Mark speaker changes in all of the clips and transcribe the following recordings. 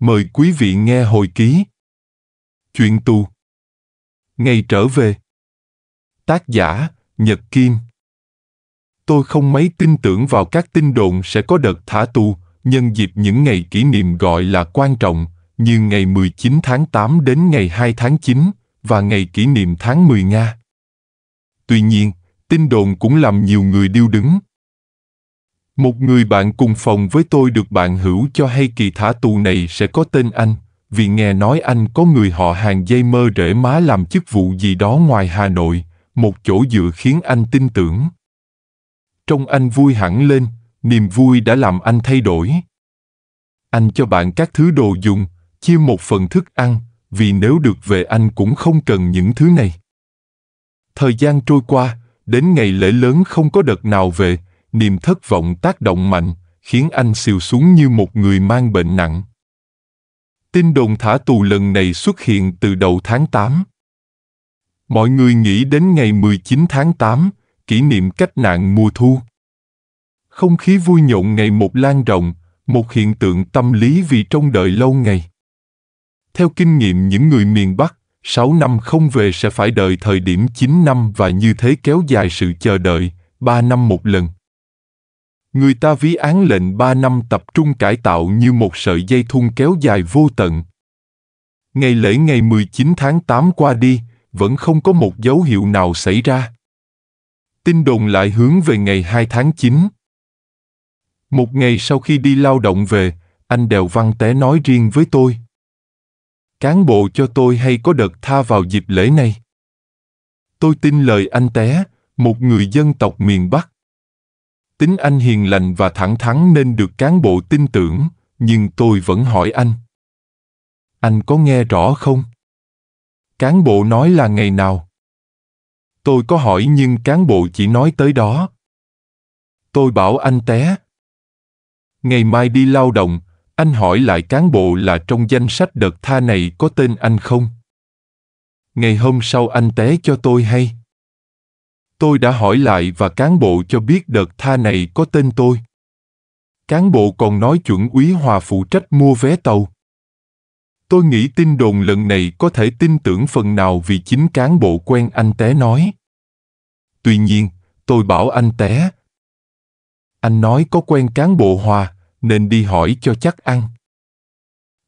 Speaker 1: Mời quý vị nghe hồi ký. Chuyện tu. Ngày trở về. Tác giả, Nhật Kim. Tôi không mấy tin tưởng vào các tin đồn sẽ có đợt thả tu nhân dịp những ngày kỷ niệm gọi là quan trọng như ngày 19 tháng 8 đến ngày 2 tháng 9 và ngày kỷ niệm tháng 10 Nga. Tuy nhiên, tin đồn cũng làm nhiều người điêu đứng, một người bạn cùng phòng với tôi được bạn hữu cho hay kỳ thả tù này sẽ có tên anh, vì nghe nói anh có người họ hàng dây mơ rễ má làm chức vụ gì đó ngoài Hà Nội, một chỗ dựa khiến anh tin tưởng. Trong anh vui hẳn lên, niềm vui đã làm anh thay đổi. Anh cho bạn các thứ đồ dùng, chia một phần thức ăn, vì nếu được về anh cũng không cần những thứ này. Thời gian trôi qua, đến ngày lễ lớn không có đợt nào về, niềm thất vọng tác động mạnh, khiến anh xìu xuống như một người mang bệnh nặng. Tin đồn thả tù lần này xuất hiện từ đầu tháng 8. Mọi người nghĩ đến ngày 19 tháng 8, kỷ niệm cách nạn mùa thu. Không khí vui nhộn ngày một lan rộng, một hiện tượng tâm lý vì trong đợi lâu ngày. Theo kinh nghiệm những người miền Bắc, 6 năm không về sẽ phải đợi thời điểm 9 năm và như thế kéo dài sự chờ đợi, 3 năm một lần người ta ví án lệnh ba năm tập trung cải tạo như một sợi dây thun kéo dài vô tận. Ngày lễ ngày 19 tháng 8 qua đi, vẫn không có một dấu hiệu nào xảy ra. Tin đồn lại hướng về ngày 2 tháng 9. Một ngày sau khi đi lao động về, anh Đèo Văn Té nói riêng với tôi. Cán bộ cho tôi hay có đợt tha vào dịp lễ này. Tôi tin lời anh Té, một người dân tộc miền Bắc tính anh hiền lành và thẳng thắn nên được cán bộ tin tưởng nhưng tôi vẫn hỏi anh anh có nghe rõ không cán bộ nói là ngày nào tôi có hỏi nhưng cán bộ chỉ nói tới đó tôi bảo anh té ngày mai đi lao động anh hỏi lại cán bộ là trong danh sách đợt tha này có tên anh không ngày hôm sau anh té cho tôi hay Tôi đã hỏi lại và cán bộ cho biết đợt tha này có tên tôi. Cán bộ còn nói chuẩn úy Hòa phụ trách mua vé tàu. Tôi nghĩ tin đồn lần này có thể tin tưởng phần nào vì chính cán bộ quen anh té nói. Tuy nhiên, tôi bảo anh té. Anh nói có quen cán bộ Hòa, nên đi hỏi cho chắc ăn.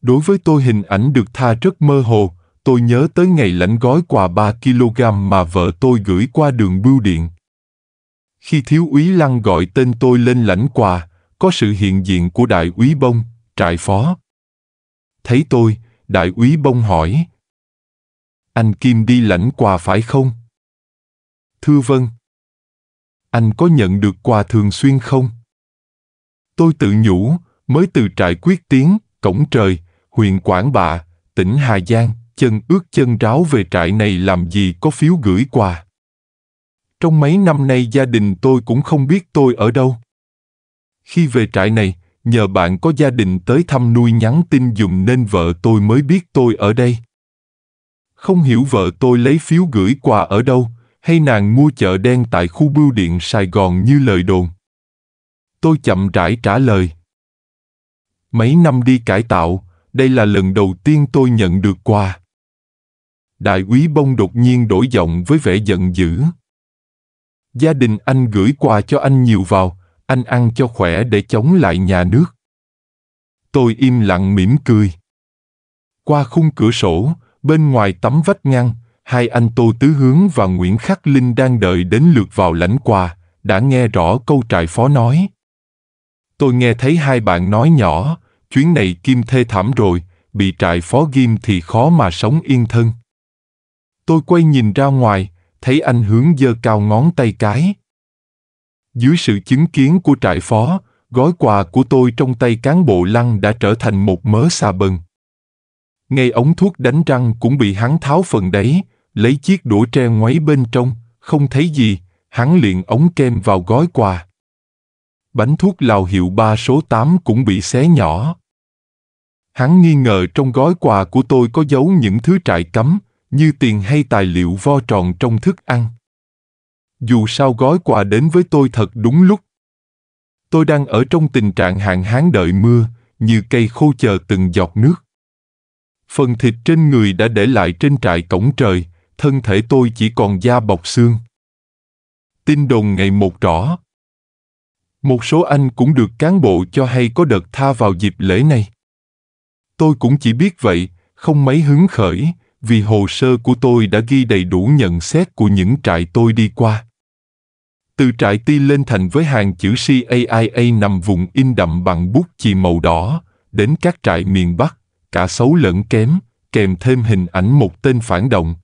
Speaker 1: Đối với tôi hình ảnh được tha rất mơ hồ, tôi nhớ tới ngày lãnh gói quà 3 kg mà vợ tôi gửi qua đường bưu điện. Khi thiếu úy Lăng gọi tên tôi lên lãnh quà, có sự hiện diện của đại úy Bông, trại phó. Thấy tôi, đại úy Bông hỏi. Anh Kim đi lãnh quà phải không? Thưa vâng. Anh có nhận được quà thường xuyên không? Tôi tự nhủ, mới từ trại quyết tiến, cổng trời, huyện Quảng Bạ, tỉnh Hà Giang, chân ướt chân ráo về trại này làm gì có phiếu gửi quà. Trong mấy năm nay gia đình tôi cũng không biết tôi ở đâu. Khi về trại này, nhờ bạn có gia đình tới thăm nuôi nhắn tin dùng nên vợ tôi mới biết tôi ở đây. Không hiểu vợ tôi lấy phiếu gửi quà ở đâu, hay nàng mua chợ đen tại khu bưu điện Sài Gòn như lời đồn. Tôi chậm rãi trả lời. Mấy năm đi cải tạo, đây là lần đầu tiên tôi nhận được quà. Đại quý bông đột nhiên đổi giọng với vẻ giận dữ. Gia đình anh gửi quà cho anh nhiều vào, anh ăn cho khỏe để chống lại nhà nước. Tôi im lặng mỉm cười. Qua khung cửa sổ, bên ngoài tấm vách ngăn, hai anh Tô Tứ Hướng và Nguyễn Khắc Linh đang đợi đến lượt vào lãnh quà, đã nghe rõ câu trại phó nói. Tôi nghe thấy hai bạn nói nhỏ, chuyến này Kim thê thảm rồi, bị trại phó ghim thì khó mà sống yên thân. Tôi quay nhìn ra ngoài, thấy anh hướng giơ cao ngón tay cái. Dưới sự chứng kiến của trại phó, gói quà của tôi trong tay cán bộ lăng đã trở thành một mớ xà bần. Ngay ống thuốc đánh răng cũng bị hắn tháo phần đấy, lấy chiếc đũa tre ngoáy bên trong, không thấy gì, hắn liền ống kem vào gói quà. Bánh thuốc lào hiệu ba số tám cũng bị xé nhỏ. Hắn nghi ngờ trong gói quà của tôi có giấu những thứ trại cấm, như tiền hay tài liệu vo tròn trong thức ăn. Dù sao gói quà đến với tôi thật đúng lúc. Tôi đang ở trong tình trạng hạn hán đợi mưa, như cây khô chờ từng giọt nước. Phần thịt trên người đã để lại trên trại cổng trời, thân thể tôi chỉ còn da bọc xương. Tin đồn ngày một rõ. Một số anh cũng được cán bộ cho hay có đợt tha vào dịp lễ này. Tôi cũng chỉ biết vậy, không mấy hứng khởi, vì hồ sơ của tôi đã ghi đầy đủ nhận xét của những trại tôi đi qua. Từ trại ti lên thành với hàng chữ CAIA nằm vùng in đậm bằng bút chì màu đỏ, đến các trại miền Bắc, cả xấu lẫn kém, kèm thêm hình ảnh một tên phản động.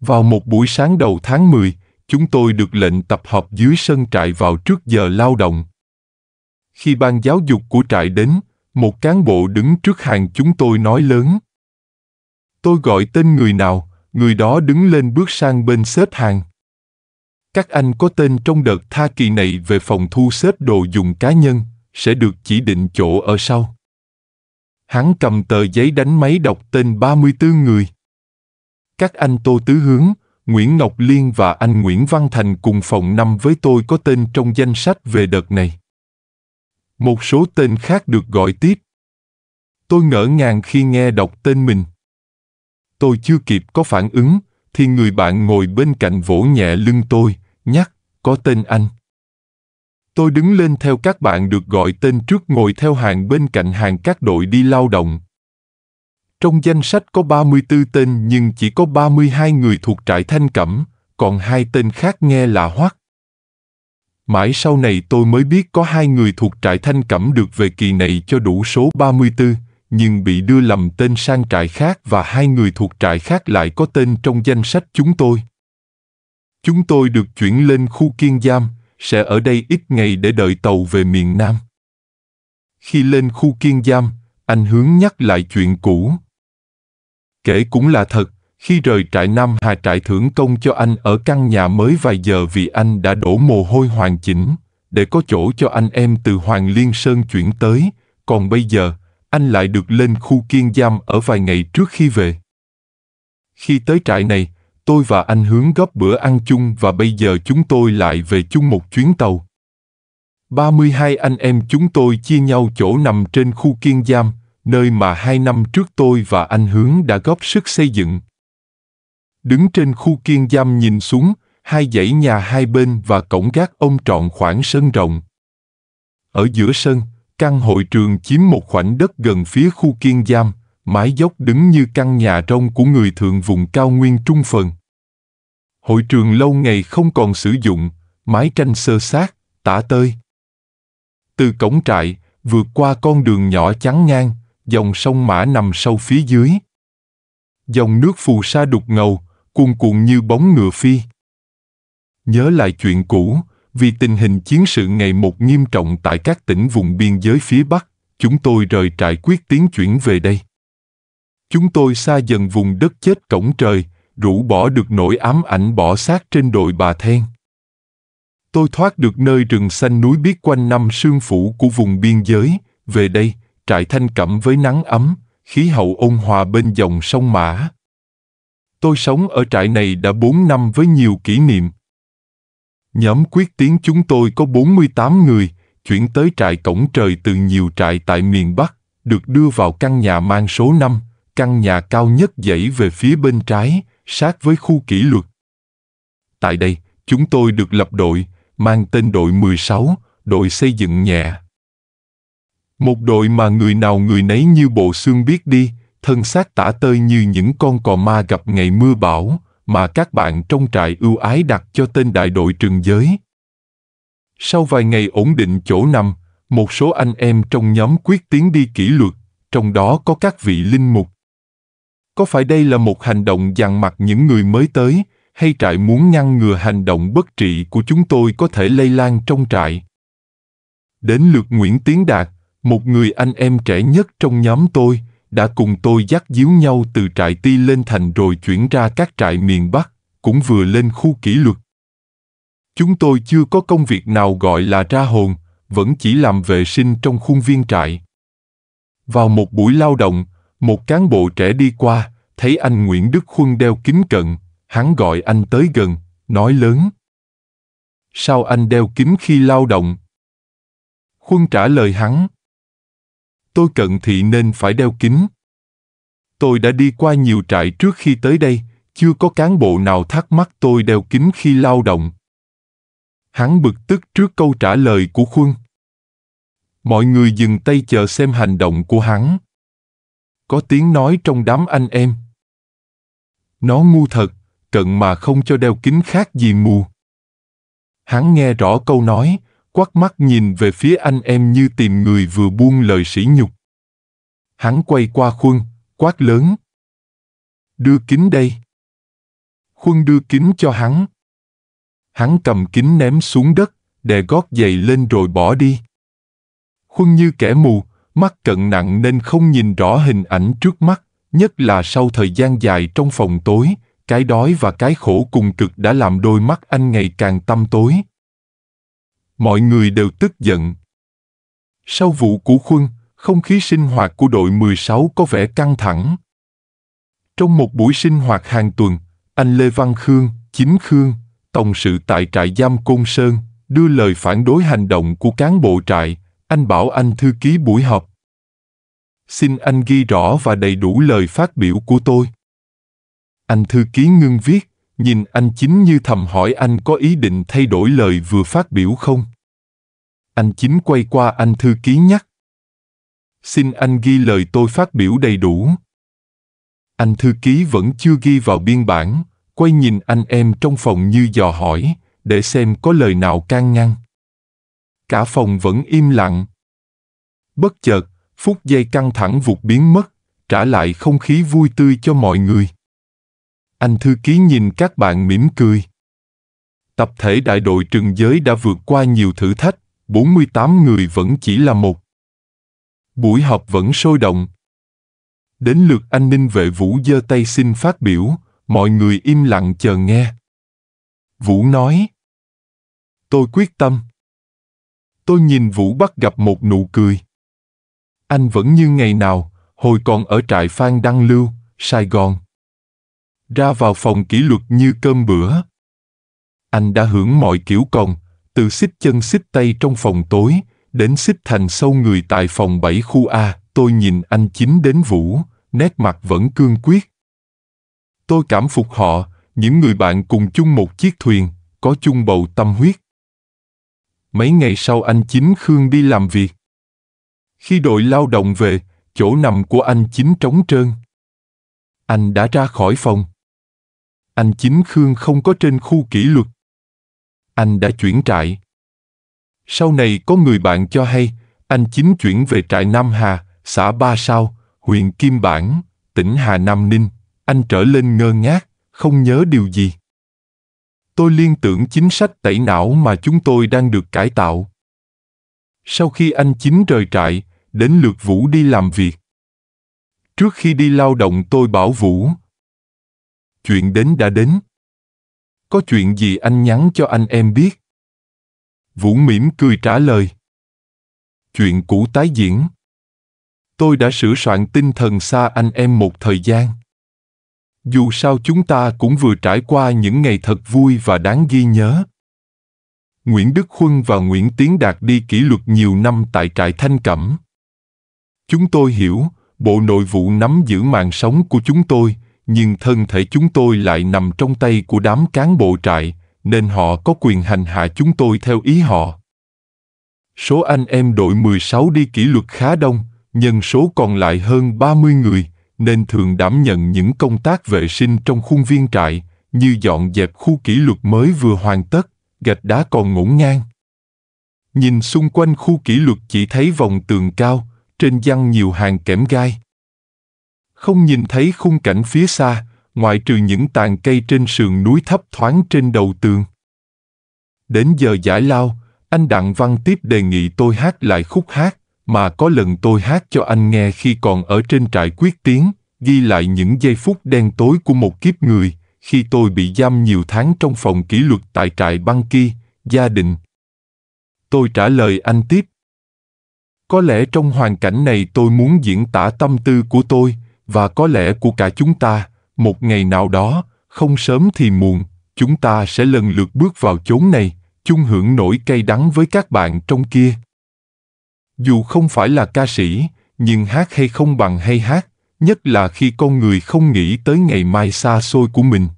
Speaker 1: Vào một buổi sáng đầu tháng 10, chúng tôi được lệnh tập hợp dưới sân trại vào trước giờ lao động. Khi ban giáo dục của trại đến, một cán bộ đứng trước hàng chúng tôi nói lớn, Tôi gọi tên người nào, người đó đứng lên bước sang bên xếp hàng. Các anh có tên trong đợt tha kỳ này về phòng thu xếp đồ dùng cá nhân, sẽ được chỉ định chỗ ở sau. Hắn cầm tờ giấy đánh máy đọc tên 34 người. Các anh Tô Tứ Hướng, Nguyễn Ngọc Liên và anh Nguyễn Văn Thành cùng phòng năm với tôi có tên trong danh sách về đợt này. Một số tên khác được gọi tiếp. Tôi ngỡ ngàng khi nghe đọc tên mình tôi chưa kịp có phản ứng, thì người bạn ngồi bên cạnh vỗ nhẹ lưng tôi, nhắc, có tên anh. Tôi đứng lên theo các bạn được gọi tên trước ngồi theo hàng bên cạnh hàng các đội đi lao động. Trong danh sách có 34 tên nhưng chỉ có 32 người thuộc trại Thanh Cẩm, còn hai tên khác nghe là Hoắc. Mãi sau này tôi mới biết có hai người thuộc trại Thanh Cẩm được về kỳ này cho đủ số 34, nhưng bị đưa lầm tên sang trại khác và hai người thuộc trại khác lại có tên trong danh sách chúng tôi. Chúng tôi được chuyển lên khu kiên giam, sẽ ở đây ít ngày để đợi tàu về miền Nam. Khi lên khu kiên giam, anh hướng nhắc lại chuyện cũ. Kể cũng là thật, khi rời trại Nam Hà trại thưởng công cho anh ở căn nhà mới vài giờ vì anh đã đổ mồ hôi hoàn chỉnh, để có chỗ cho anh em từ Hoàng Liên Sơn chuyển tới, còn bây giờ, anh lại được lên khu kiên giam ở vài ngày trước khi về. Khi tới trại này, tôi và anh hướng góp bữa ăn chung và bây giờ chúng tôi lại về chung một chuyến tàu. 32 anh em chúng tôi chia nhau chỗ nằm trên khu kiên giam, nơi mà hai năm trước tôi và anh Hướng đã góp sức xây dựng. Đứng trên khu kiên giam nhìn xuống, hai dãy nhà hai bên và cổng gác ông trọn khoảng sân rộng. Ở giữa sân, Căn hội trường chiếm một khoảnh đất gần phía khu kiên giam, mái dốc đứng như căn nhà rông của người thượng vùng cao nguyên trung phần. Hội trường lâu ngày không còn sử dụng, mái tranh sơ sát, tả tơi. Từ cổng trại, vượt qua con đường nhỏ chắn ngang, dòng sông Mã nằm sâu phía dưới. Dòng nước phù sa đục ngầu, cuồn cuộn như bóng ngựa phi. Nhớ lại chuyện cũ, vì tình hình chiến sự ngày một nghiêm trọng tại các tỉnh vùng biên giới phía Bắc, chúng tôi rời trại quyết tiến chuyển về đây. Chúng tôi xa dần vùng đất chết cổng trời, rũ bỏ được nỗi ám ảnh bỏ xác trên đồi bà then. Tôi thoát được nơi rừng xanh núi biết quanh năm sương phủ của vùng biên giới, về đây, trại thanh cẩm với nắng ấm, khí hậu ôn hòa bên dòng sông Mã. Tôi sống ở trại này đã bốn năm với nhiều kỷ niệm, Nhóm quyết tiến chúng tôi có 48 người, chuyển tới trại cổng trời từ nhiều trại tại miền Bắc, được đưa vào căn nhà mang số 5, căn nhà cao nhất dãy về phía bên trái, sát với khu kỷ luật. Tại đây, chúng tôi được lập đội, mang tên đội 16, đội xây dựng nhẹ. Một đội mà người nào người nấy như bộ xương biết đi, thân xác tả tơi như những con cò ma gặp ngày mưa bão, mà các bạn trong trại ưu ái đặt cho tên đại đội trừng giới. Sau vài ngày ổn định chỗ nằm, một số anh em trong nhóm quyết tiến đi kỷ luật, trong đó có các vị linh mục. Có phải đây là một hành động dằn mặt những người mới tới, hay trại muốn ngăn ngừa hành động bất trị của chúng tôi có thể lây lan trong trại? Đến lượt Nguyễn Tiến Đạt, một người anh em trẻ nhất trong nhóm tôi, đã cùng tôi dắt díu nhau từ trại ti lên thành rồi chuyển ra các trại miền Bắc, cũng vừa lên khu kỷ luật. Chúng tôi chưa có công việc nào gọi là ra hồn, vẫn chỉ làm vệ sinh trong khuôn viên trại. Vào một buổi lao động, một cán bộ trẻ đi qua, thấy anh Nguyễn Đức Khuân đeo kính cận, hắn gọi anh tới gần, nói lớn. Sao anh đeo kính khi lao động? Khuân trả lời hắn, tôi cận thị nên phải đeo kính. Tôi đã đi qua nhiều trại trước khi tới đây, chưa có cán bộ nào thắc mắc tôi đeo kính khi lao động. Hắn bực tức trước câu trả lời của Khuân. Mọi người dừng tay chờ xem hành động của hắn. Có tiếng nói trong đám anh em. Nó ngu thật, cận mà không cho đeo kính khác gì mù. Hắn nghe rõ câu nói, quắc mắt nhìn về phía anh em như tìm người vừa buông lời sỉ nhục. Hắn quay qua Khuân, quát lớn. Đưa kính đây. Khuân đưa kính cho hắn. Hắn cầm kính ném xuống đất, đè gót giày lên rồi bỏ đi. Khuân như kẻ mù, mắt cận nặng nên không nhìn rõ hình ảnh trước mắt, nhất là sau thời gian dài trong phòng tối, cái đói và cái khổ cùng cực đã làm đôi mắt anh ngày càng tăm tối mọi người đều tức giận. Sau vụ của Khuân, không khí sinh hoạt của đội 16 có vẻ căng thẳng. Trong một buổi sinh hoạt hàng tuần, anh Lê Văn Khương, Chính Khương, tổng sự tại trại giam Côn Sơn, đưa lời phản đối hành động của cán bộ trại, anh bảo anh thư ký buổi họp. Xin anh ghi rõ và đầy đủ lời phát biểu của tôi. Anh thư ký ngưng viết, nhìn anh chính như thầm hỏi anh có ý định thay đổi lời vừa phát biểu không anh chính quay qua anh thư ký nhắc xin anh ghi lời tôi phát biểu đầy đủ anh thư ký vẫn chưa ghi vào biên bản quay nhìn anh em trong phòng như dò hỏi để xem có lời nào can ngăn cả phòng vẫn im lặng bất chợt phút giây căng thẳng vụt biến mất trả lại không khí vui tươi cho mọi người anh thư ký nhìn các bạn mỉm cười. Tập thể đại đội trừng giới đã vượt qua nhiều thử thách, 48 người vẫn chỉ là một. Buổi họp vẫn sôi động. Đến lượt anh ninh vệ Vũ giơ tay xin phát biểu, mọi người im lặng chờ nghe. Vũ nói. Tôi quyết tâm. Tôi nhìn Vũ bắt gặp một nụ cười. Anh vẫn như ngày nào, hồi còn ở trại Phan Đăng Lưu, Sài Gòn ra vào phòng kỷ luật như cơm bữa. Anh đã hưởng mọi kiểu còng, từ xích chân xích tay trong phòng tối, đến xích thành sâu người tại phòng 7 khu A, tôi nhìn anh chính đến Vũ, nét mặt vẫn cương quyết. Tôi cảm phục họ, những người bạn cùng chung một chiếc thuyền, có chung bầu tâm huyết. Mấy ngày sau anh chính Khương đi làm việc. Khi đội lao động về, chỗ nằm của anh chính trống trơn. Anh đã ra khỏi phòng. Anh Chính Khương không có trên khu kỷ luật. Anh đã chuyển trại. Sau này có người bạn cho hay, anh Chính chuyển về trại Nam Hà, xã Ba Sao, huyện Kim Bản, tỉnh Hà Nam Ninh. Anh trở lên ngơ ngác, không nhớ điều gì. Tôi liên tưởng chính sách tẩy não mà chúng tôi đang được cải tạo. Sau khi anh Chính rời trại, đến lượt Vũ đi làm việc. Trước khi đi lao động tôi bảo Vũ, chuyện đến đã đến. Có chuyện gì anh nhắn cho anh em biết? Vũ mỉm cười trả lời. Chuyện cũ tái diễn. Tôi đã sửa soạn tinh thần xa anh em một thời gian. Dù sao chúng ta cũng vừa trải qua những ngày thật vui và đáng ghi nhớ. Nguyễn Đức Khuân và Nguyễn Tiến Đạt đi kỷ luật nhiều năm tại trại Thanh Cẩm. Chúng tôi hiểu, bộ nội vụ nắm giữ mạng sống của chúng tôi, nhưng thân thể chúng tôi lại nằm trong tay của đám cán bộ trại, nên họ có quyền hành hạ chúng tôi theo ý họ. Số anh em đội 16 đi kỷ luật khá đông, nhân số còn lại hơn 30 người, nên thường đảm nhận những công tác vệ sinh trong khuôn viên trại, như dọn dẹp khu kỷ luật mới vừa hoàn tất, gạch đá còn ngổn ngang. Nhìn xung quanh khu kỷ luật chỉ thấy vòng tường cao, trên dăng nhiều hàng kẽm gai, không nhìn thấy khung cảnh phía xa, ngoại trừ những tàn cây trên sườn núi thấp thoáng trên đầu tường. Đến giờ giải lao, anh Đặng Văn tiếp đề nghị tôi hát lại khúc hát, mà có lần tôi hát cho anh nghe khi còn ở trên trại quyết tiến, ghi lại những giây phút đen tối của một kiếp người, khi tôi bị giam nhiều tháng trong phòng kỷ luật tại trại băng kia, gia đình. Tôi trả lời anh tiếp. Có lẽ trong hoàn cảnh này tôi muốn diễn tả tâm tư của tôi, và có lẽ của cả chúng ta, một ngày nào đó, không sớm thì muộn, chúng ta sẽ lần lượt bước vào chốn này, chung hưởng nỗi cay đắng với các bạn trong kia. Dù không phải là ca sĩ, nhưng hát hay không bằng hay hát, nhất là khi con người không nghĩ tới ngày mai xa xôi của mình.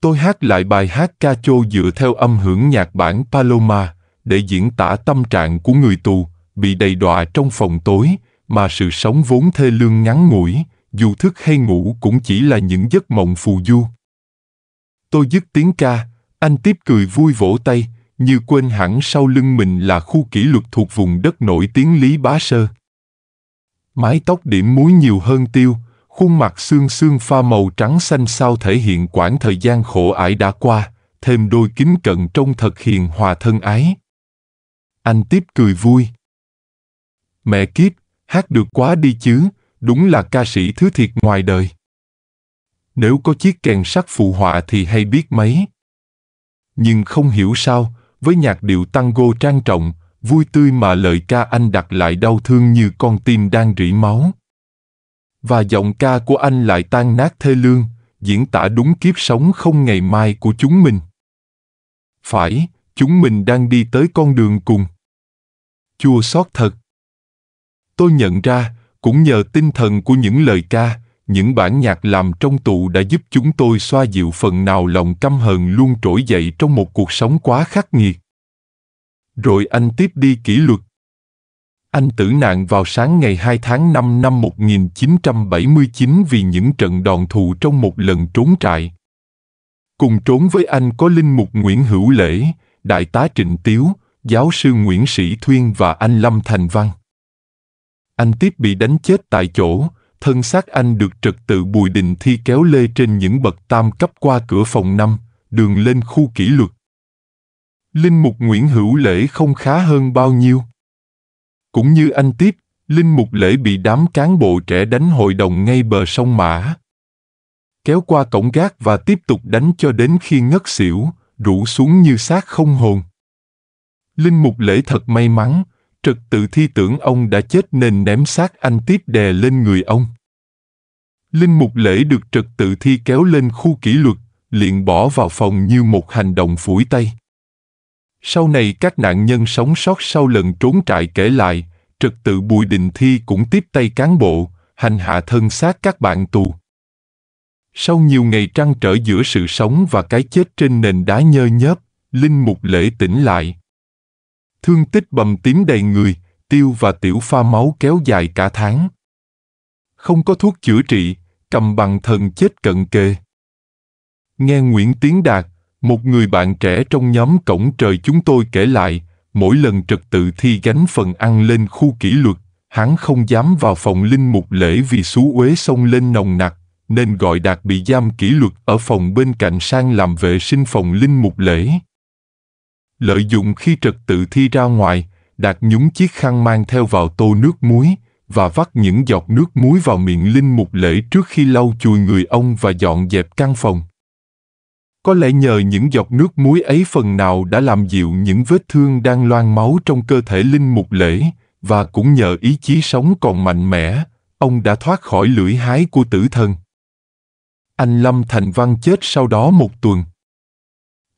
Speaker 1: Tôi hát lại bài hát ca chô dựa theo âm hưởng nhạc bản Paloma để diễn tả tâm trạng của người tù bị đầy đọa trong phòng tối, mà sự sống vốn thê lương ngắn ngủi, dù thức hay ngủ cũng chỉ là những giấc mộng phù du. Tôi dứt tiếng ca, anh tiếp cười vui vỗ tay, như quên hẳn sau lưng mình là khu kỷ luật thuộc vùng đất nổi tiếng Lý Bá Sơ. Mái tóc điểm muối nhiều hơn tiêu, khuôn mặt xương xương pha màu trắng xanh sao thể hiện quãng thời gian khổ ải đã qua, thêm đôi kính cận trông thật hiền hòa thân ái. Anh tiếp cười vui. Mẹ kiếp, hát được quá đi chứ, đúng là ca sĩ thứ thiệt ngoài đời. Nếu có chiếc kèn sắt phụ họa thì hay biết mấy. Nhưng không hiểu sao, với nhạc điệu tango trang trọng, vui tươi mà lời ca anh đặt lại đau thương như con tim đang rỉ máu. Và giọng ca của anh lại tan nát thê lương, diễn tả đúng kiếp sống không ngày mai của chúng mình. Phải, chúng mình đang đi tới con đường cùng. Chua xót thật. Tôi nhận ra, cũng nhờ tinh thần của những lời ca, những bản nhạc làm trong tù đã giúp chúng tôi xoa dịu phần nào lòng căm hờn luôn trỗi dậy trong một cuộc sống quá khắc nghiệt. Rồi anh tiếp đi kỷ luật. Anh tử nạn vào sáng ngày 2 tháng 5 năm 1979 vì những trận đòn thù trong một lần trốn trại. Cùng trốn với anh có Linh Mục Nguyễn Hữu Lễ, Đại tá Trịnh Tiếu, Giáo sư Nguyễn Sĩ Thuyên và anh Lâm Thành Văn. Anh tiếp bị đánh chết tại chỗ, thân xác anh được trật tự Bùi Đình Thi kéo lê trên những bậc tam cấp qua cửa phòng 5, đường lên khu kỷ luật. Linh Mục Nguyễn Hữu Lễ không khá hơn bao nhiêu. Cũng như anh tiếp, Linh Mục Lễ bị đám cán bộ trẻ đánh hội đồng ngay bờ sông Mã. Kéo qua cổng gác và tiếp tục đánh cho đến khi ngất xỉu, rủ xuống như xác không hồn. Linh Mục Lễ thật may mắn, trật tự thi tưởng ông đã chết nên ném xác anh tiếp đè lên người ông. Linh Mục Lễ được trật tự thi kéo lên khu kỷ luật, liền bỏ vào phòng như một hành động phủi tay. Sau này các nạn nhân sống sót sau lần trốn trại kể lại, trật tự Bùi Đình Thi cũng tiếp tay cán bộ, hành hạ thân xác các bạn tù. Sau nhiều ngày trăn trở giữa sự sống và cái chết trên nền đá nhơ nhớp, Linh Mục Lễ tỉnh lại, thương tích bầm tím đầy người, tiêu và tiểu pha máu kéo dài cả tháng. Không có thuốc chữa trị, cầm bằng thần chết cận kề. Nghe Nguyễn Tiến Đạt, một người bạn trẻ trong nhóm cổng trời chúng tôi kể lại, mỗi lần trật tự thi gánh phần ăn lên khu kỷ luật, hắn không dám vào phòng linh mục lễ vì xú uế xông lên nồng nặc, nên gọi Đạt bị giam kỷ luật ở phòng bên cạnh sang làm vệ sinh phòng linh mục lễ lợi dụng khi trật tự thi ra ngoài, Đạt nhúng chiếc khăn mang theo vào tô nước muối và vắt những giọt nước muối vào miệng Linh Mục Lễ trước khi lau chùi người ông và dọn dẹp căn phòng. Có lẽ nhờ những giọt nước muối ấy phần nào đã làm dịu những vết thương đang loang máu trong cơ thể Linh Mục Lễ, và cũng nhờ ý chí sống còn mạnh mẽ, ông đã thoát khỏi lưỡi hái của tử thần. Anh Lâm Thành Văn chết sau đó một tuần.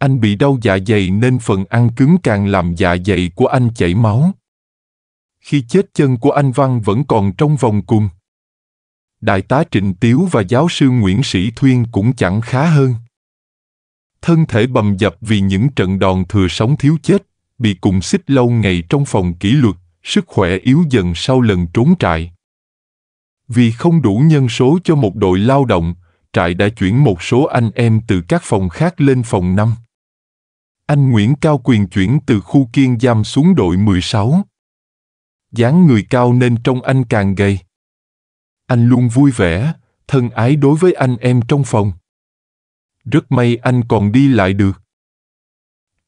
Speaker 1: Anh bị đau dạ dày nên phần ăn cứng càng làm dạ dày của anh chảy máu. Khi chết chân của anh Văn vẫn còn trong vòng cung. Đại tá Trịnh Tiếu và giáo sư Nguyễn Sĩ Thuyên cũng chẳng khá hơn. Thân thể bầm dập vì những trận đòn thừa sống thiếu chết, bị cùng xích lâu ngày trong phòng kỷ luật, sức khỏe yếu dần sau lần trốn trại. Vì không đủ nhân số cho một đội lao động, trại đã chuyển một số anh em từ các phòng khác lên phòng 5. Anh Nguyễn Cao Quyền chuyển từ khu kiên giam xuống đội 16. dáng người cao nên trông anh càng gầy. Anh luôn vui vẻ, thân ái đối với anh em trong phòng. Rất may anh còn đi lại được.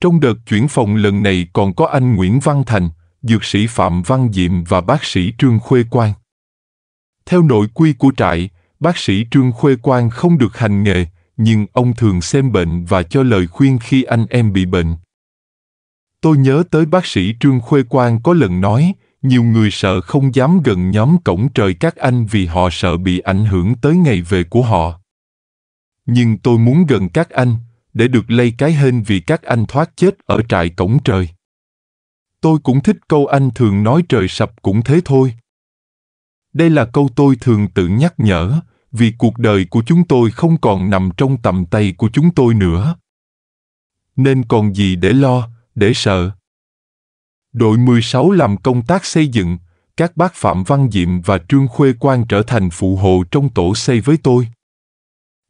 Speaker 1: Trong đợt chuyển phòng lần này còn có anh Nguyễn Văn Thành, dược sĩ Phạm Văn Diệm và bác sĩ Trương Khuê Quang. Theo nội quy của trại, bác sĩ Trương Khuê Quang không được hành nghề, nhưng ông thường xem bệnh và cho lời khuyên khi anh em bị bệnh. Tôi nhớ tới bác sĩ Trương Khuê Quang có lần nói, nhiều người sợ không dám gần nhóm cổng trời các anh vì họ sợ bị ảnh hưởng tới ngày về của họ. Nhưng tôi muốn gần các anh, để được lây cái hên vì các anh thoát chết ở trại cổng trời. Tôi cũng thích câu anh thường nói trời sập cũng thế thôi. Đây là câu tôi thường tự nhắc nhở, vì cuộc đời của chúng tôi không còn nằm trong tầm tay của chúng tôi nữa. Nên còn gì để lo, để sợ. Đội 16 làm công tác xây dựng, các bác Phạm Văn Diệm và Trương Khuê Quang trở thành phụ hộ trong tổ xây với tôi.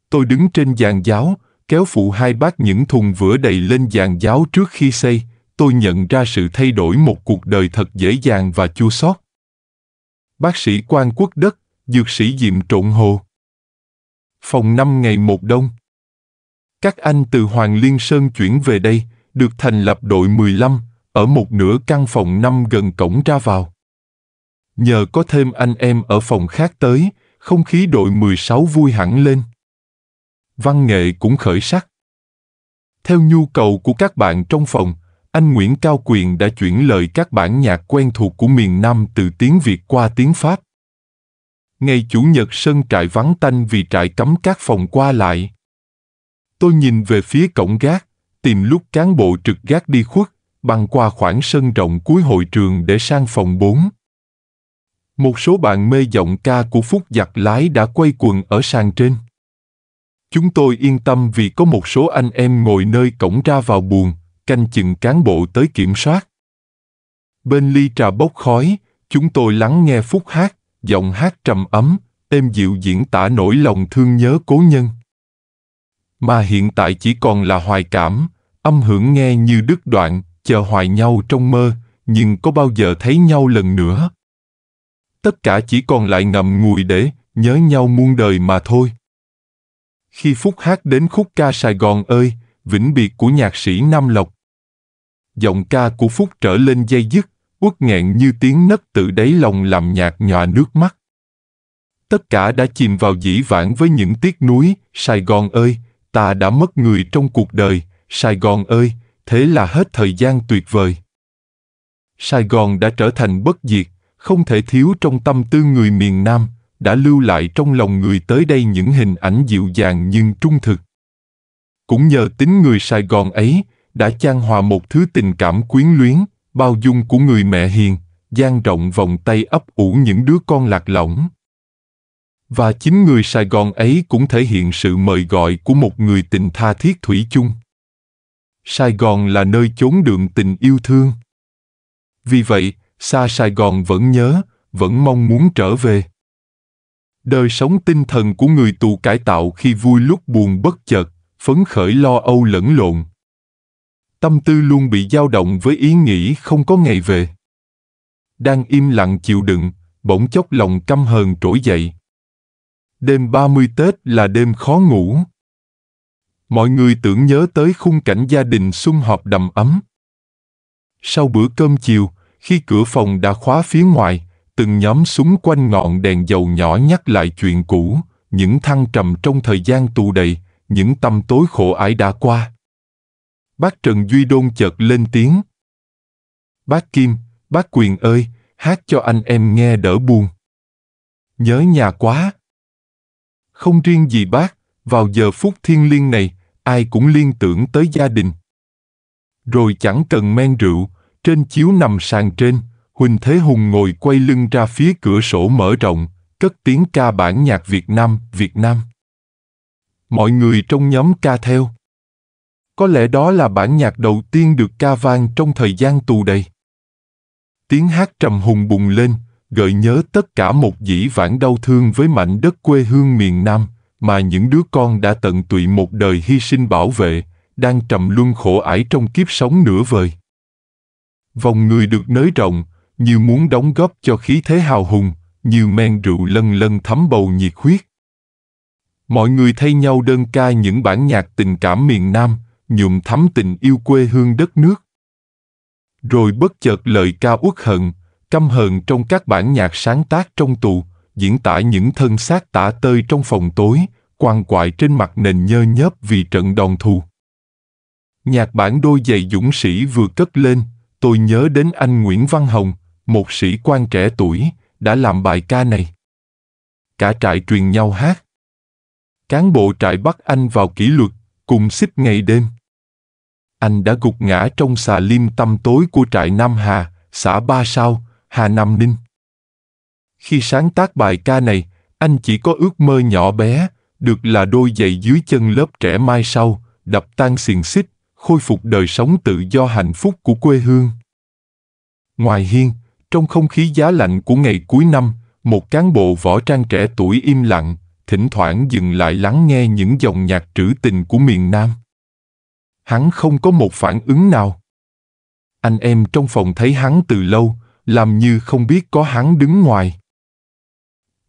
Speaker 1: Tôi đứng trên giàn giáo, kéo phụ hai bác những thùng vữa đầy lên giàn giáo trước khi xây, tôi nhận ra sự thay đổi một cuộc đời thật dễ dàng và chua xót. Bác sĩ Quang Quốc Đất, dược sĩ Diệm Trộn Hồ phòng 5 ngày một đông. Các anh từ Hoàng Liên Sơn chuyển về đây, được thành lập đội 15, ở một nửa căn phòng 5 gần cổng ra vào. Nhờ có thêm anh em ở phòng khác tới, không khí đội 16 vui hẳn lên. Văn nghệ cũng khởi sắc. Theo nhu cầu của các bạn trong phòng, anh Nguyễn Cao Quyền đã chuyển lời các bản nhạc quen thuộc của miền Nam từ tiếng Việt qua tiếng Pháp. Ngày Chủ nhật sân trại vắng tanh vì trại cấm các phòng qua lại. Tôi nhìn về phía cổng gác, tìm lúc cán bộ trực gác đi khuất, băng qua khoảng sân rộng cuối hội trường để sang phòng 4. Một số bạn mê giọng ca của Phúc giặc lái đã quay quần ở sàn trên. Chúng tôi yên tâm vì có một số anh em ngồi nơi cổng ra vào buồn, canh chừng cán bộ tới kiểm soát. Bên ly trà bốc khói, chúng tôi lắng nghe Phúc hát, giọng hát trầm ấm, êm dịu diễn tả nỗi lòng thương nhớ cố nhân. Mà hiện tại chỉ còn là hoài cảm, âm hưởng nghe như đứt đoạn, chờ hoài nhau trong mơ, nhưng có bao giờ thấy nhau lần nữa. Tất cả chỉ còn lại ngậm ngùi để nhớ nhau muôn đời mà thôi. Khi Phúc hát đến khúc ca Sài Gòn ơi, vĩnh biệt của nhạc sĩ Nam Lộc. Giọng ca của Phúc trở lên dây dứt, uất nghẹn như tiếng nấc tự đáy lòng làm nhạt nhòa nước mắt. Tất cả đã chìm vào dĩ vãng với những tiếc núi, Sài Gòn ơi, ta đã mất người trong cuộc đời, Sài Gòn ơi, thế là hết thời gian tuyệt vời. Sài Gòn đã trở thành bất diệt, không thể thiếu trong tâm tư người miền Nam, đã lưu lại trong lòng người tới đây những hình ảnh dịu dàng nhưng trung thực. Cũng nhờ tính người Sài Gòn ấy, đã chan hòa một thứ tình cảm quyến luyến, bao dung của người mẹ hiền, dang rộng vòng tay ấp ủ những đứa con lạc lõng. Và chính người Sài Gòn ấy cũng thể hiện sự mời gọi của một người tình tha thiết thủy chung. Sài Gòn là nơi chốn đường tình yêu thương. Vì vậy, xa Sài Gòn vẫn nhớ, vẫn mong muốn trở về. Đời sống tinh thần của người tù cải tạo khi vui lúc buồn bất chợt, phấn khởi lo âu lẫn lộn, tâm tư luôn bị dao động với ý nghĩ không có ngày về. Đang im lặng chịu đựng, bỗng chốc lòng căm hờn trỗi dậy. Đêm 30 Tết là đêm khó ngủ. Mọi người tưởng nhớ tới khung cảnh gia đình sum họp đầm ấm. Sau bữa cơm chiều, khi cửa phòng đã khóa phía ngoài, từng nhóm súng quanh ngọn đèn dầu nhỏ nhắc lại chuyện cũ, những thăng trầm trong thời gian tù đầy, những tâm tối khổ ải đã qua. Bác Trần Duy Đôn chợt lên tiếng. Bác Kim, bác Quyền ơi, hát cho anh em nghe đỡ buồn. Nhớ nhà quá. Không riêng gì bác, vào giờ phút thiên liêng này, ai cũng liên tưởng tới gia đình. Rồi chẳng cần men rượu, trên chiếu nằm sàn trên, Huỳnh Thế Hùng ngồi quay lưng ra phía cửa sổ mở rộng, cất tiếng ca bản nhạc Việt Nam, Việt Nam. Mọi người trong nhóm ca theo. Có lẽ đó là bản nhạc đầu tiên được ca vang trong thời gian tù đầy. Tiếng hát trầm hùng bùng lên, gợi nhớ tất cả một dĩ vãng đau thương với mảnh đất quê hương miền Nam, mà những đứa con đã tận tụy một đời hy sinh bảo vệ, đang trầm luân khổ ải trong kiếp sống nửa vời. Vòng người được nới rộng, như muốn đóng góp cho khí thế hào hùng, như men rượu lân lân thấm bầu nhiệt huyết. Mọi người thay nhau đơn ca những bản nhạc tình cảm miền Nam, nhuộm thắm tình yêu quê hương đất nước. Rồi bất chợt lời ca uất hận, căm hờn trong các bản nhạc sáng tác trong tù, diễn tả những thân xác tả tơi trong phòng tối, quằn quại trên mặt nền nhơ nhớp vì trận đòn thù. Nhạc bản đôi giày dũng sĩ vừa cất lên, tôi nhớ đến anh Nguyễn Văn Hồng, một sĩ quan trẻ tuổi, đã làm bài ca này. Cả trại truyền nhau hát. Cán bộ trại bắt anh vào kỷ luật cùng xích ngày đêm. Anh đã gục ngã trong xà lim tăm tối của trại Nam Hà, xã Ba Sao, Hà Nam Ninh. Khi sáng tác bài ca này, anh chỉ có ước mơ nhỏ bé, được là đôi giày dưới chân lớp trẻ mai sau, đập tan xiềng xích, khôi phục đời sống tự do hạnh phúc của quê hương. Ngoài hiên, trong không khí giá lạnh của ngày cuối năm, một cán bộ võ trang trẻ tuổi im lặng, thỉnh thoảng dừng lại lắng nghe những dòng nhạc trữ tình của miền Nam. Hắn không có một phản ứng nào. Anh em trong phòng thấy hắn từ lâu, làm như không biết có hắn đứng ngoài.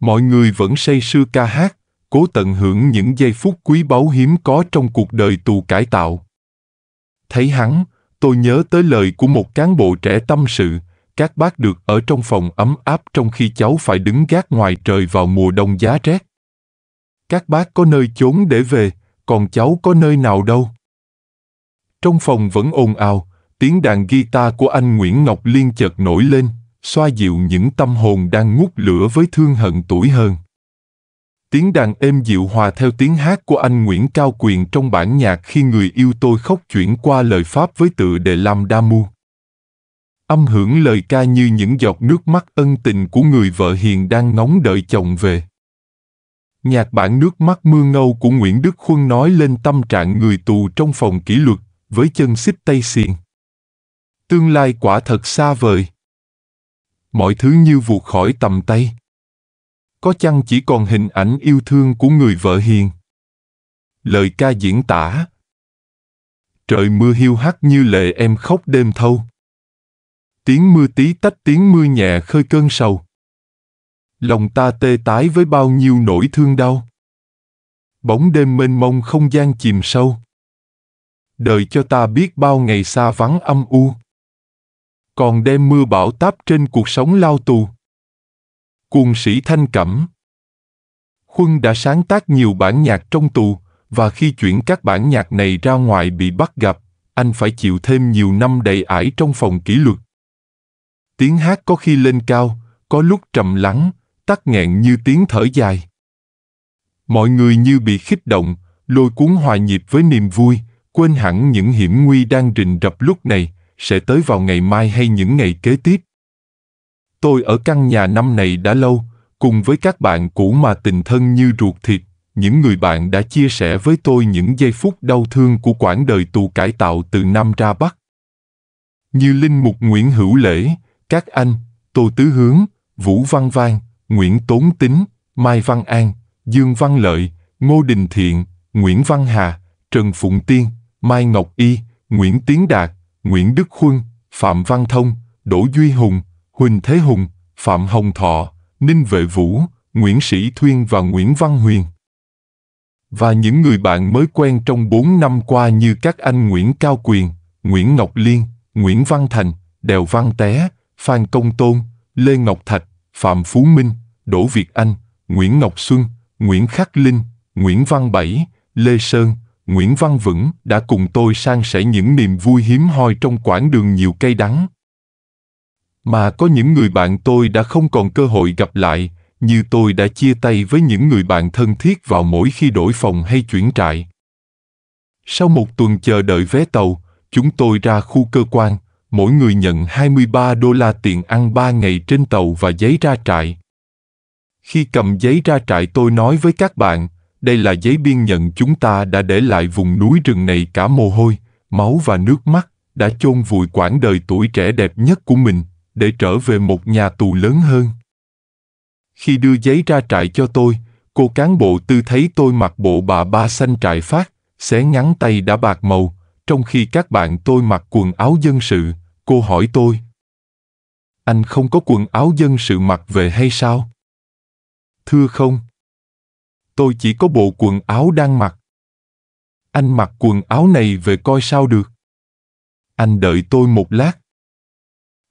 Speaker 1: Mọi người vẫn say sưa ca hát, cố tận hưởng những giây phút quý báu hiếm có trong cuộc đời tù cải tạo. Thấy hắn, tôi nhớ tới lời của một cán bộ trẻ tâm sự, các bác được ở trong phòng ấm áp trong khi cháu phải đứng gác ngoài trời vào mùa đông giá rét. Các bác có nơi chốn để về, còn cháu có nơi nào đâu. Trong phòng vẫn ồn ào, tiếng đàn guitar của anh Nguyễn Ngọc Liên chợt nổi lên, xoa dịu những tâm hồn đang ngút lửa với thương hận tuổi hơn. Tiếng đàn êm dịu hòa theo tiếng hát của anh Nguyễn Cao Quyền trong bản nhạc khi người yêu tôi khóc chuyển qua lời Pháp với tựa đề Lam Đa Mu. Âm hưởng lời ca như những giọt nước mắt ân tình của người vợ hiền đang ngóng đợi chồng về. Nhạc bản nước mắt mưa ngâu của Nguyễn Đức Khuân nói lên tâm trạng người tù trong phòng kỷ luật, với chân xích tay xiền. Tương lai quả thật xa vời. Mọi thứ như vụt khỏi tầm tay. Có chăng chỉ còn hình ảnh yêu thương của người vợ hiền. Lời ca diễn tả. Trời mưa hiu hắt như lệ em khóc đêm thâu. Tiếng mưa tí tách tiếng mưa nhẹ khơi cơn sầu lòng ta tê tái với bao nhiêu nỗi thương đau. Bóng đêm mênh mông không gian chìm sâu. đợi cho ta biết bao ngày xa vắng âm u. Còn đem mưa bão táp trên cuộc sống lao tù. Cuồng sĩ thanh cẩm. Khuân đã sáng tác nhiều bản nhạc trong tù, và khi chuyển các bản nhạc này ra ngoài bị bắt gặp, anh phải chịu thêm nhiều năm đầy ải trong phòng kỷ luật. Tiếng hát có khi lên cao, có lúc trầm lắng, tắc nghẹn như tiếng thở dài. Mọi người như bị khích động, lôi cuốn hòa nhịp với niềm vui, quên hẳn những hiểm nguy đang rình rập lúc này, sẽ tới vào ngày mai hay những ngày kế tiếp. Tôi ở căn nhà năm này đã lâu, cùng với các bạn cũ mà tình thân như ruột thịt, những người bạn đã chia sẻ với tôi những giây phút đau thương của quãng đời tù cải tạo từ năm ra Bắc. Như Linh Mục Nguyễn Hữu Lễ, các anh, Tô Tứ Hướng, Vũ Văn Vang, Nguyễn Tốn Tính, Mai Văn An, Dương Văn Lợi, Ngô Đình Thiện, Nguyễn Văn Hà, Trần Phụng Tiên, Mai Ngọc Y, Nguyễn Tiến Đạt, Nguyễn Đức Khuân, Phạm Văn Thông, Đỗ Duy Hùng, Huỳnh Thế Hùng, Phạm Hồng Thọ, Ninh Vệ Vũ, Nguyễn Sĩ Thuyên và Nguyễn Văn Huyền. Và những người bạn mới quen trong 4 năm qua như các anh Nguyễn Cao Quyền, Nguyễn Ngọc Liên, Nguyễn Văn Thành, Đèo Văn Té, Phan Công Tôn, Lê Ngọc Thạch, Phạm Phú Minh, Đỗ Việt Anh, Nguyễn Ngọc Xuân, Nguyễn Khắc Linh, Nguyễn Văn Bảy, Lê Sơn, Nguyễn Văn Vững đã cùng tôi sang sẻ những niềm vui hiếm hoi trong quãng đường nhiều cây đắng. Mà có những người bạn tôi đã không còn cơ hội gặp lại, như tôi đã chia tay với những người bạn thân thiết vào mỗi khi đổi phòng hay chuyển trại. Sau một tuần chờ đợi vé tàu, chúng tôi ra khu cơ quan, mỗi người nhận 23 đô la tiền ăn 3 ngày trên tàu và giấy ra trại. Khi cầm giấy ra trại tôi nói với các bạn, đây là giấy biên nhận chúng ta đã để lại vùng núi rừng này cả mồ hôi, máu và nước mắt, đã chôn vùi quãng đời tuổi trẻ đẹp nhất của mình, để trở về một nhà tù lớn hơn. Khi đưa giấy ra trại cho tôi, cô cán bộ tư thấy tôi mặc bộ bà ba xanh trại phát, xé ngắn tay đã bạc màu, trong khi các bạn tôi mặc quần áo dân sự, Cô hỏi tôi. Anh không có quần áo dân sự mặc về hay sao? Thưa không. Tôi chỉ có bộ quần áo đang mặc. Anh mặc quần áo này về coi sao được. Anh đợi tôi một lát.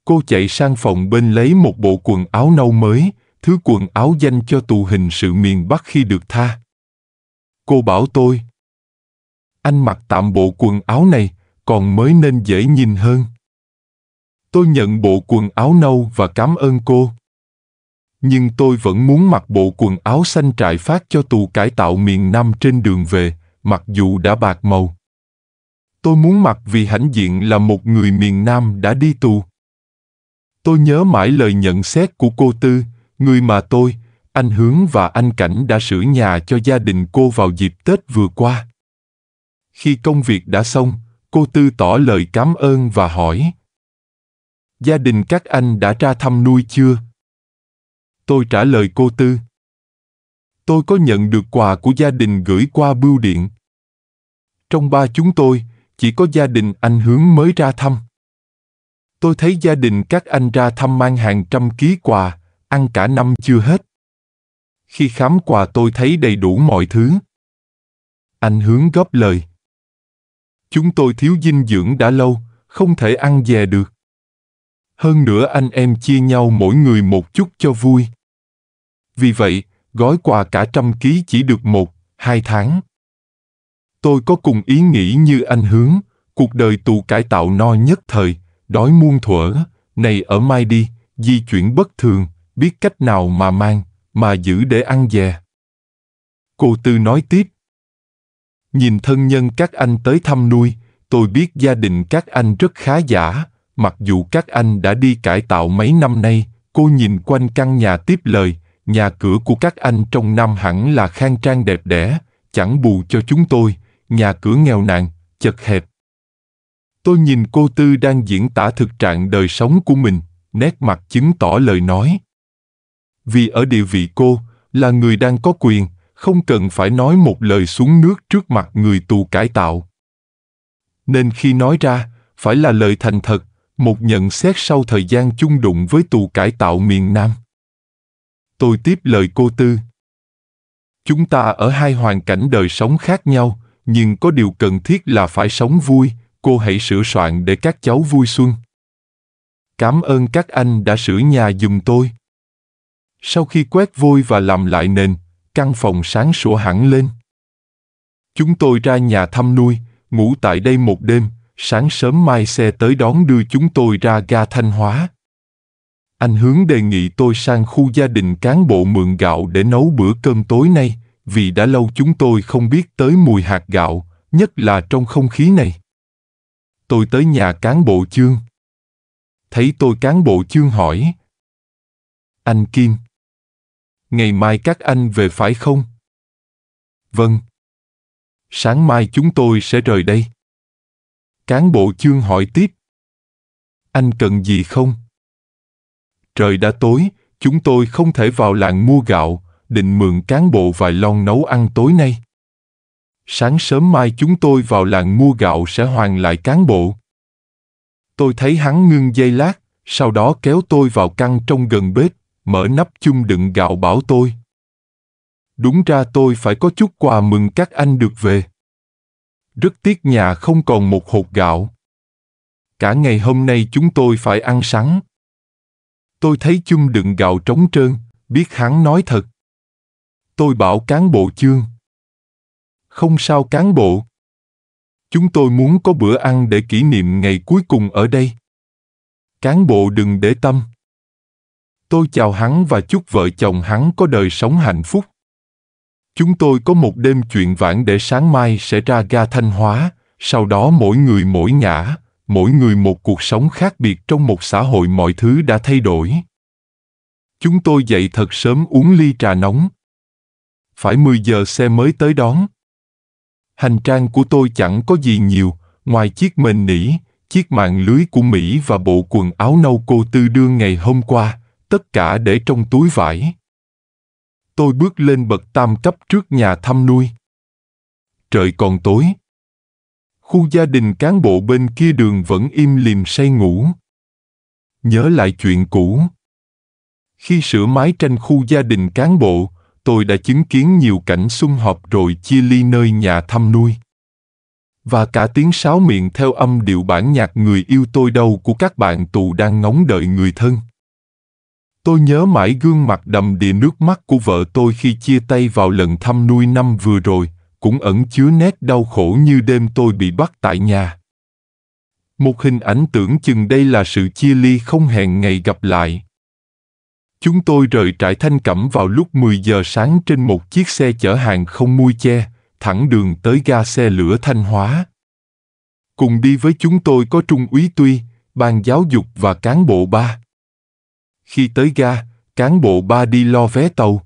Speaker 1: Cô chạy sang phòng bên lấy một bộ quần áo nâu mới, thứ quần áo dành cho tù hình sự miền Bắc khi được tha. Cô bảo tôi. Anh mặc tạm bộ quần áo này, còn mới nên dễ nhìn hơn. Tôi nhận bộ quần áo nâu và cảm ơn cô. Nhưng tôi vẫn muốn mặc bộ quần áo xanh trại phát cho tù cải tạo miền Nam trên đường về, mặc dù đã bạc màu. Tôi muốn mặc vì hãnh diện là một người miền Nam đã đi tù. Tôi nhớ mãi lời nhận xét của cô Tư, người mà tôi, anh Hướng và anh Cảnh đã sửa nhà cho gia đình cô vào dịp Tết vừa qua. Khi công việc đã xong, cô Tư tỏ lời cảm ơn và hỏi, gia đình các anh đã ra thăm nuôi chưa tôi trả lời cô tư tôi có nhận được quà của gia đình gửi qua bưu điện trong ba chúng tôi chỉ có gia đình anh hướng mới ra thăm tôi thấy gia đình các anh ra thăm mang hàng trăm ký quà ăn cả năm chưa hết khi khám quà tôi thấy đầy đủ mọi thứ anh hướng góp lời chúng tôi thiếu dinh dưỡng đã lâu không thể ăn dè được hơn nữa anh em chia nhau mỗi người một chút cho vui. Vì vậy, gói quà cả trăm ký chỉ được một, hai tháng. Tôi có cùng ý nghĩ như anh hướng, cuộc đời tù cải tạo no nhất thời, đói muôn thuở, này ở mai đi, di chuyển bất thường, biết cách nào mà mang, mà giữ để ăn dè. Cô Tư nói tiếp. Nhìn thân nhân các anh tới thăm nuôi, tôi biết gia đình các anh rất khá giả, Mặc dù các anh đã đi cải tạo mấy năm nay, cô nhìn quanh căn nhà tiếp lời, nhà cửa của các anh trong năm hẳn là khang trang đẹp đẽ, chẳng bù cho chúng tôi, nhà cửa nghèo nàn, chật hẹp. Tôi nhìn cô Tư đang diễn tả thực trạng đời sống của mình, nét mặt chứng tỏ lời nói. Vì ở địa vị cô, là người đang có quyền, không cần phải nói một lời xuống nước trước mặt người tù cải tạo. Nên khi nói ra, phải là lời thành thật, một nhận xét sau thời gian chung đụng với tù cải tạo miền Nam. Tôi tiếp lời cô Tư. Chúng ta ở hai hoàn cảnh đời sống khác nhau, nhưng có điều cần thiết là phải sống vui, cô hãy sửa soạn để các cháu vui xuân. Cảm ơn các anh đã sửa nhà giùm tôi. Sau khi quét vôi và làm lại nền, căn phòng sáng sủa hẳn lên. Chúng tôi ra nhà thăm nuôi, ngủ tại đây một đêm, sáng sớm mai xe tới đón đưa chúng tôi ra ga Thanh Hóa. Anh Hướng đề nghị tôi sang khu gia đình cán bộ mượn gạo để nấu bữa cơm tối nay, vì đã lâu chúng tôi không biết tới mùi hạt gạo, nhất là trong không khí này. Tôi tới nhà cán bộ chương. Thấy tôi cán bộ chương hỏi. Anh Kim. Ngày mai các anh về phải không? Vâng. Sáng mai chúng tôi sẽ rời đây. Cán bộ chương hỏi tiếp. Anh cần gì không? Trời đã tối, chúng tôi không thể vào làng mua gạo, định mượn cán bộ vài lon nấu ăn tối nay. Sáng sớm mai chúng tôi vào làng mua gạo sẽ hoàn lại cán bộ. Tôi thấy hắn ngưng dây lát, sau đó kéo tôi vào căn trong gần bếp, mở nắp chung đựng gạo bảo tôi. Đúng ra tôi phải có chút quà mừng các anh được về. Rất tiếc nhà không còn một hột gạo. Cả ngày hôm nay chúng tôi phải ăn sắn. Tôi thấy chung đựng gạo trống trơn, biết hắn nói thật. Tôi bảo cán bộ chương. Không sao cán bộ. Chúng tôi muốn có bữa ăn để kỷ niệm ngày cuối cùng ở đây. Cán bộ đừng để tâm. Tôi chào hắn và chúc vợ chồng hắn có đời sống hạnh phúc. Chúng tôi có một đêm chuyện vãn để sáng mai sẽ ra ga Thanh Hóa, sau đó mỗi người mỗi ngã, mỗi người một cuộc sống khác biệt trong một xã hội mọi thứ đã thay đổi. Chúng tôi dậy thật sớm uống ly trà nóng. Phải 10 giờ xe mới tới đón. Hành trang của tôi chẳng có gì nhiều, ngoài chiếc mền nỉ, chiếc mạng lưới của Mỹ và bộ quần áo nâu cô tư đương ngày hôm qua, tất cả để trong túi vải tôi bước lên bậc tam cấp trước nhà thăm nuôi. Trời còn tối. Khu gia đình cán bộ bên kia đường vẫn im lìm say ngủ. Nhớ lại chuyện cũ. Khi sửa mái tranh khu gia đình cán bộ, tôi đã chứng kiến nhiều cảnh sum họp rồi chia ly nơi nhà thăm nuôi. Và cả tiếng sáo miệng theo âm điệu bản nhạc người yêu tôi đâu của các bạn tù đang ngóng đợi người thân. Tôi nhớ mãi gương mặt đầm đìa nước mắt của vợ tôi khi chia tay vào lần thăm nuôi năm vừa rồi, cũng ẩn chứa nét đau khổ như đêm tôi bị bắt tại nhà. Một hình ảnh tưởng chừng đây là sự chia ly không hẹn ngày gặp lại. Chúng tôi rời trại Thanh Cẩm vào lúc 10 giờ sáng trên một chiếc xe chở hàng không mui che, thẳng đường tới ga xe lửa Thanh Hóa. Cùng đi với chúng tôi có Trung úy Tuy, ban giáo dục và cán bộ ba. Khi tới ga, cán bộ ba đi lo vé tàu.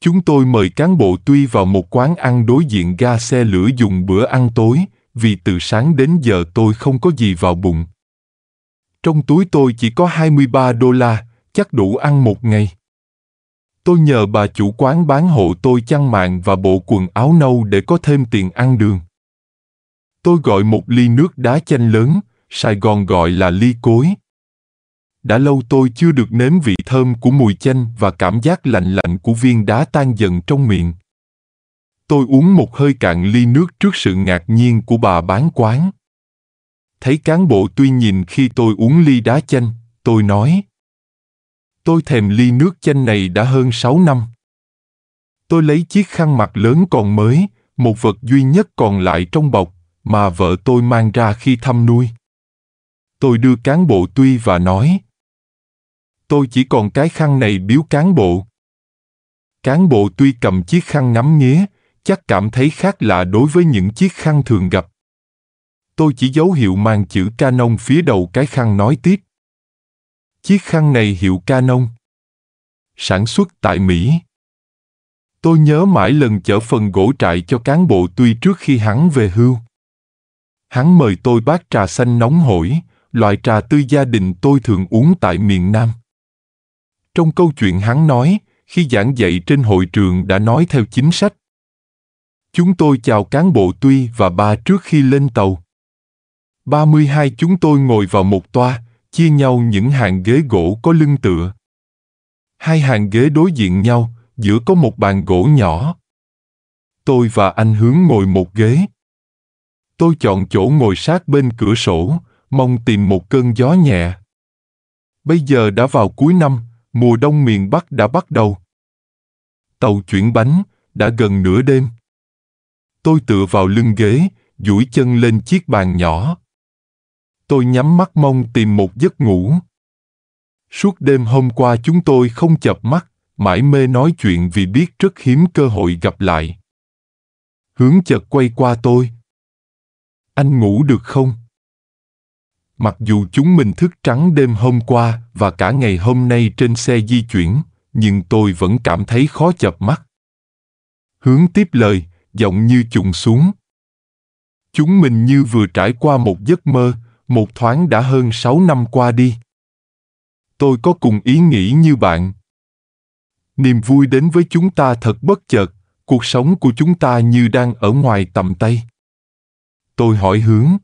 Speaker 1: Chúng tôi mời cán bộ tuy vào một quán ăn đối diện ga xe lửa dùng bữa ăn tối, vì từ sáng đến giờ tôi không có gì vào bụng. Trong túi tôi chỉ có 23 đô la, chắc đủ ăn một ngày. Tôi nhờ bà chủ quán bán hộ tôi chăn mạng và bộ quần áo nâu để có thêm tiền ăn đường. Tôi gọi một ly nước đá chanh lớn, Sài Gòn gọi là ly cối, đã lâu tôi chưa được nếm vị thơm của mùi chanh và cảm giác lạnh lạnh của viên đá tan dần trong miệng. Tôi uống một hơi cạn ly nước trước sự ngạc nhiên của bà bán quán. Thấy cán bộ tuy nhìn khi tôi uống ly đá chanh, tôi nói. Tôi thèm ly nước chanh này đã hơn 6 năm. Tôi lấy chiếc khăn mặt lớn còn mới, một vật duy nhất còn lại trong bọc, mà vợ tôi mang ra khi thăm nuôi. Tôi đưa cán bộ tuy và nói, tôi chỉ còn cái khăn này biếu cán bộ. Cán bộ tuy cầm chiếc khăn ngắm nghía, chắc cảm thấy khác lạ đối với những chiếc khăn thường gặp. Tôi chỉ dấu hiệu mang chữ Canon phía đầu cái khăn nói tiếp. Chiếc khăn này hiệu Canon. Sản xuất tại Mỹ. Tôi nhớ mãi lần chở phần gỗ trại cho cán bộ tuy trước khi hắn về hưu. Hắn mời tôi bát trà xanh nóng hổi, loại trà tươi gia đình tôi thường uống tại miền Nam. Trong câu chuyện hắn nói, khi giảng dạy trên hội trường đã nói theo chính sách. Chúng tôi chào cán bộ Tuy và ba trước khi lên tàu. 32 chúng tôi ngồi vào một toa, chia nhau những hàng ghế gỗ có lưng tựa. Hai hàng ghế đối diện nhau, giữa có một bàn gỗ nhỏ. Tôi và anh hướng ngồi một ghế. Tôi chọn chỗ ngồi sát bên cửa sổ, mong tìm một cơn gió nhẹ. Bây giờ đã vào cuối năm, mùa đông miền Bắc đã bắt đầu. Tàu chuyển bánh, đã gần nửa đêm. Tôi tựa vào lưng ghế, duỗi chân lên chiếc bàn nhỏ. Tôi nhắm mắt mong tìm một giấc ngủ. Suốt đêm hôm qua chúng tôi không chập mắt, mãi mê nói chuyện vì biết rất hiếm cơ hội gặp lại. Hướng chợt quay qua tôi. Anh ngủ được không? Mặc dù chúng mình thức trắng đêm hôm qua và cả ngày hôm nay trên xe di chuyển, nhưng tôi vẫn cảm thấy khó chập mắt. Hướng tiếp lời, giọng như trùng xuống. Chúng mình như vừa trải qua một giấc mơ, một thoáng đã hơn sáu năm qua đi. Tôi có cùng ý nghĩ như bạn. Niềm vui đến với chúng ta thật bất chợt, cuộc sống của chúng ta như đang ở ngoài tầm tay. Tôi hỏi hướng,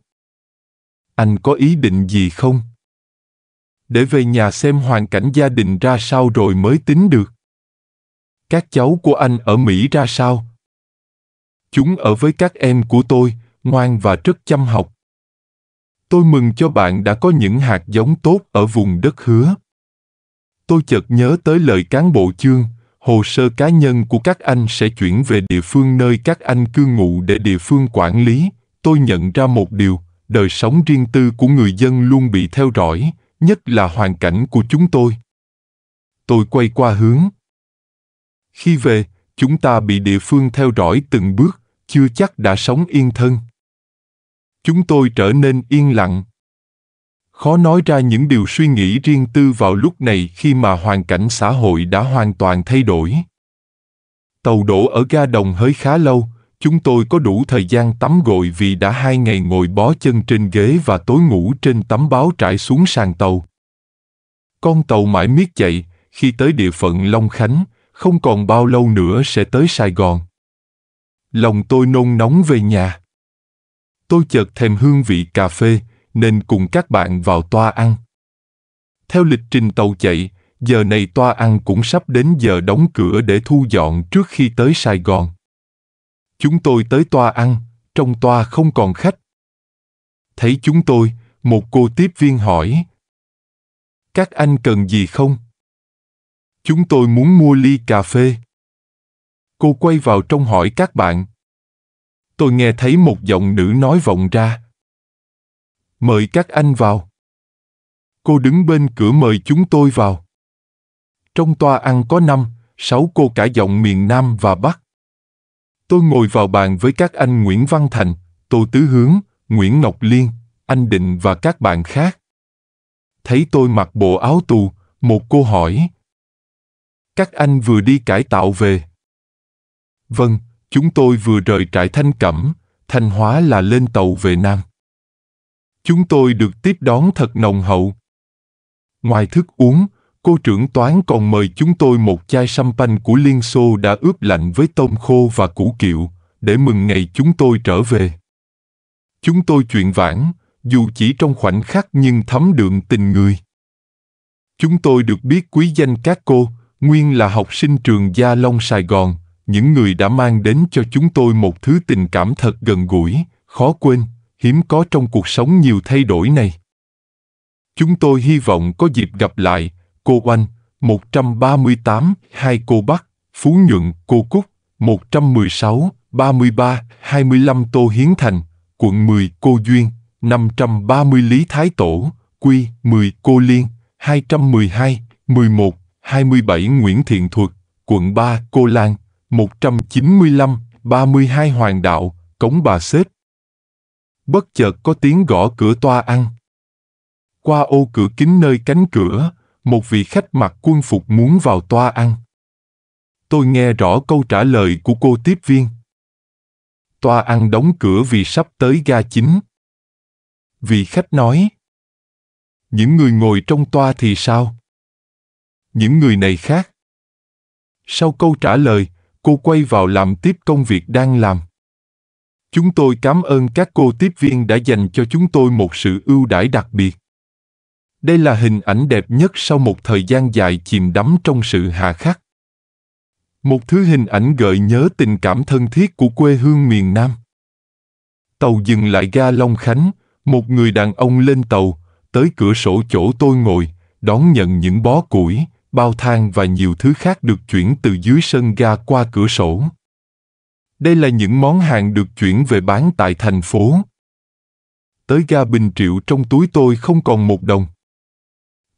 Speaker 1: anh có ý định gì không? Để về nhà xem hoàn cảnh gia đình ra sao rồi mới tính được. Các cháu của anh ở Mỹ ra sao? Chúng ở với các em của tôi, ngoan và rất chăm học. Tôi mừng cho bạn đã có những hạt giống tốt ở vùng đất hứa. Tôi chợt nhớ tới lời cán bộ chương, hồ sơ cá nhân của các anh sẽ chuyển về địa phương nơi các anh cư ngụ để địa phương quản lý. Tôi nhận ra một điều, đời sống riêng tư của người dân luôn bị theo dõi nhất là hoàn cảnh của chúng tôi tôi quay qua hướng khi về chúng ta bị địa phương theo dõi từng bước chưa chắc đã sống yên thân chúng tôi trở nên yên lặng khó nói ra những điều suy nghĩ riêng tư vào lúc này khi mà hoàn cảnh xã hội đã hoàn toàn thay đổi tàu đổ ở ga đồng hới khá lâu Chúng tôi có đủ thời gian tắm gội vì đã hai ngày ngồi bó chân trên ghế và tối ngủ trên tấm báo trải xuống sàn tàu. Con tàu mãi miết chạy, khi tới địa phận Long Khánh, không còn bao lâu nữa sẽ tới Sài Gòn. Lòng tôi nôn nóng về nhà. Tôi chợt thèm hương vị cà phê, nên cùng các bạn vào toa ăn. Theo lịch trình tàu chạy, giờ này toa ăn cũng sắp đến giờ đóng cửa để thu dọn trước khi tới Sài Gòn. Chúng tôi tới toa ăn, trong toa không còn khách. Thấy chúng tôi, một cô tiếp viên hỏi. Các anh cần gì không? Chúng tôi muốn mua ly cà phê. Cô quay vào trong hỏi các bạn. Tôi nghe thấy một giọng nữ nói vọng ra. Mời các anh vào. Cô đứng bên cửa mời chúng tôi vào. Trong toa ăn có năm, sáu cô cả giọng miền Nam và Bắc. Tôi ngồi vào bàn với các anh Nguyễn Văn Thành, Tô Tứ Hướng, Nguyễn Ngọc Liên, anh Định và các bạn khác. Thấy tôi mặc bộ áo tù, một cô hỏi. Các anh vừa đi cải tạo về. Vâng, chúng tôi vừa rời trại Thanh Cẩm, Thanh Hóa là lên tàu về Nam. Chúng tôi được tiếp đón thật nồng hậu. Ngoài thức uống, cô trưởng toán còn mời chúng tôi một chai sâm panh của Liên Xô đã ướp lạnh với tôm khô và củ kiệu, để mừng ngày chúng tôi trở về. Chúng tôi chuyện vãng, dù chỉ trong khoảnh khắc nhưng thấm đượm tình người. Chúng tôi được biết quý danh các cô, nguyên là học sinh trường Gia Long Sài Gòn, những người đã mang đến cho chúng tôi một thứ tình cảm thật gần gũi, khó quên, hiếm có trong cuộc sống nhiều thay đổi này. Chúng tôi hy vọng có dịp gặp lại, Cô Oanh, 138, hai cô Bắc, Phú Nhuận, cô Cúc, 116, 33, 25 Tô Hiến Thành, quận 10 cô Duyên, 530 Lý Thái Tổ, Quy, 10 cô Liên, 212, 11, 27 Nguyễn Thiện Thuật, quận 3 cô Lan, 195, 32 Hoàng Đạo, Cống Bà Xếp. Bất chợt có tiếng gõ cửa toa ăn. Qua ô cửa kính nơi cánh cửa, một vị khách mặc quân phục muốn vào toa ăn. Tôi nghe rõ câu trả lời của cô tiếp viên. Toa ăn đóng cửa vì sắp tới ga chính. Vị khách nói. Những người ngồi trong toa thì sao? Những người này khác. Sau câu trả lời, cô quay vào làm tiếp công việc đang làm. Chúng tôi cảm ơn các cô tiếp viên đã dành cho chúng tôi một sự ưu đãi đặc biệt. Đây là hình ảnh đẹp nhất sau một thời gian dài chìm đắm trong sự hà khắc. Một thứ hình ảnh gợi nhớ tình cảm thân thiết của quê hương miền Nam. Tàu dừng lại ga Long Khánh, một người đàn ông lên tàu, tới cửa sổ chỗ tôi ngồi, đón nhận những bó củi, bao thang và nhiều thứ khác được chuyển từ dưới sân ga qua cửa sổ. Đây là những món hàng được chuyển về bán tại thành phố. Tới ga Bình Triệu trong túi tôi không còn một đồng.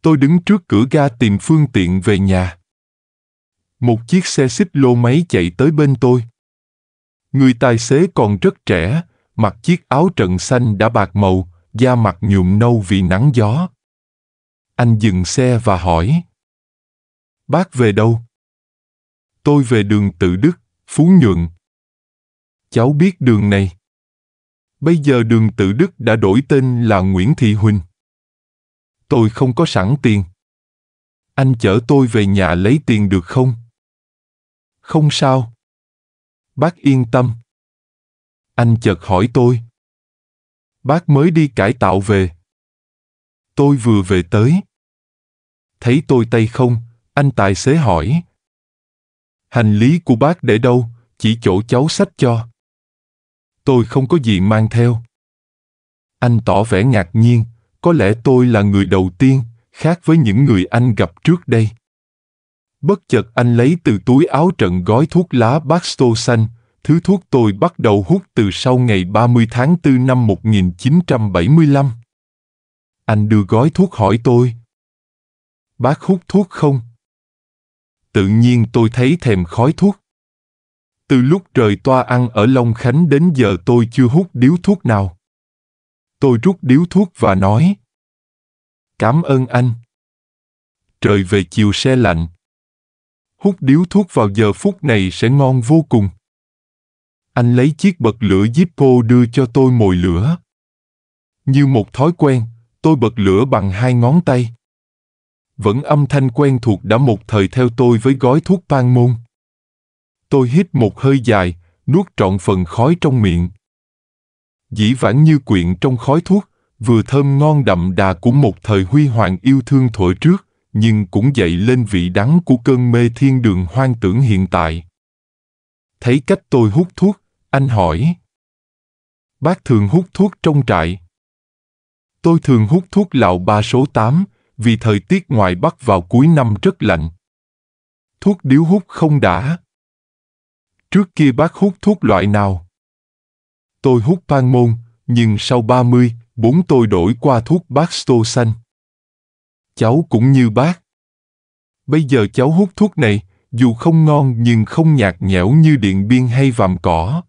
Speaker 1: Tôi đứng trước cửa ga tìm phương tiện về nhà. Một chiếc xe xích lô máy chạy tới bên tôi. Người tài xế còn rất trẻ, mặc chiếc áo trần xanh đã bạc màu, da mặt nhuộm nâu vì nắng gió. Anh dừng xe và hỏi. Bác về đâu? Tôi về đường Tự Đức, Phú Nhuận. Cháu biết đường này. Bây giờ đường Tự Đức đã đổi tên là Nguyễn Thị Huỳnh tôi không có sẵn tiền. Anh chở tôi về nhà lấy tiền được không? Không sao. Bác yên tâm. Anh chợt hỏi tôi. Bác mới đi cải tạo về. Tôi vừa về tới. Thấy tôi tay không, anh tài xế hỏi. Hành lý của bác để đâu, chỉ chỗ cháu sách cho. Tôi không có gì mang theo. Anh tỏ vẻ ngạc nhiên, có lẽ tôi là người đầu tiên, khác với những người anh gặp trước đây. Bất chợt anh lấy từ túi áo trận gói thuốc lá Baxto xanh, thứ thuốc tôi bắt đầu hút từ sau ngày 30 tháng 4 năm 1975. Anh đưa gói thuốc hỏi tôi. Bác hút thuốc không? Tự nhiên tôi thấy thèm khói thuốc. Từ lúc trời toa ăn ở Long Khánh đến giờ tôi chưa hút điếu thuốc nào. Tôi rút điếu thuốc và nói. Cảm ơn anh. Trời về chiều xe lạnh. Hút điếu thuốc vào giờ phút này sẽ ngon vô cùng. Anh lấy chiếc bật lửa Zippo đưa cho tôi mồi lửa. Như một thói quen, tôi bật lửa bằng hai ngón tay. Vẫn âm thanh quen thuộc đã một thời theo tôi với gói thuốc pan môn. Tôi hít một hơi dài, nuốt trọn phần khói trong miệng dĩ vãng như quyện trong khói thuốc, vừa thơm ngon đậm đà của một thời huy hoàng yêu thương thổi trước, nhưng cũng dậy lên vị đắng của cơn mê thiên đường hoang tưởng hiện tại. Thấy cách tôi hút thuốc, anh hỏi. Bác thường hút thuốc trong trại. Tôi thường hút thuốc lạo ba số 8, vì thời tiết ngoài Bắc vào cuối năm rất lạnh. Thuốc điếu hút không đã. Trước kia bác hút thuốc loại nào? tôi hút Pangmon, nhưng sau 30, bốn tôi đổi qua thuốc bác Sto xanh. Cháu cũng như bác. Bây giờ cháu hút thuốc này, dù không ngon nhưng không nhạt nhẽo như điện biên hay vàm cỏ.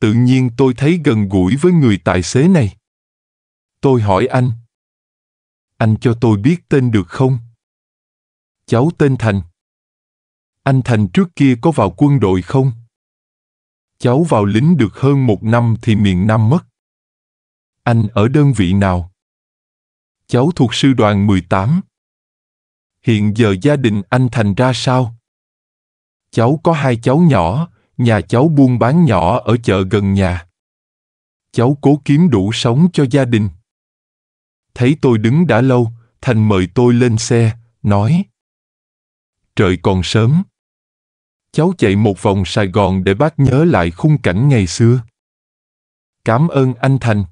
Speaker 1: Tự nhiên tôi thấy gần gũi với người tài xế này. Tôi hỏi anh. Anh cho tôi biết tên được không? Cháu tên Thành. Anh Thành trước kia có vào quân đội không? Cháu vào lính được hơn một năm thì miền Nam mất. Anh ở đơn vị nào? Cháu thuộc sư đoàn 18. Hiện giờ gia đình anh thành ra sao? Cháu có hai cháu nhỏ, nhà cháu buôn bán nhỏ ở chợ gần nhà. Cháu cố kiếm đủ sống cho gia đình. Thấy tôi đứng đã lâu, Thành mời tôi lên xe, nói Trời còn sớm, cháu chạy một vòng Sài Gòn để bác nhớ lại khung cảnh ngày xưa. Cảm ơn anh Thành.